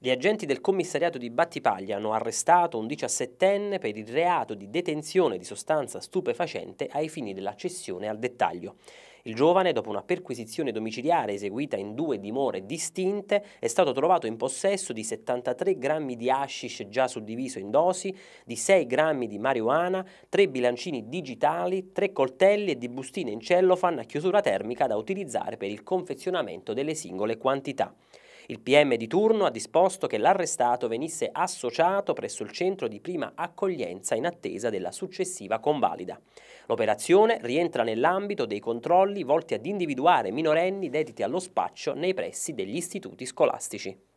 Gli agenti del commissariato di Battipaglia hanno arrestato un 17enne per il reato di detenzione di sostanza stupefacente ai fini dell'accessione al dettaglio. Il giovane, dopo una perquisizione domiciliare eseguita in due dimore distinte, è stato trovato in possesso di 73 grammi di hashish già suddiviso in dosi, di 6 grammi di marijuana, 3 bilancini digitali, 3 coltelli e di bustine in cellofan a chiusura termica da utilizzare per il confezionamento delle singole quantità. Il PM di turno ha disposto che l'arrestato venisse associato presso il centro di prima accoglienza in attesa della successiva convalida. L'operazione rientra nell'ambito dei controlli volti ad individuare minorenni dediti allo spaccio nei pressi degli istituti scolastici.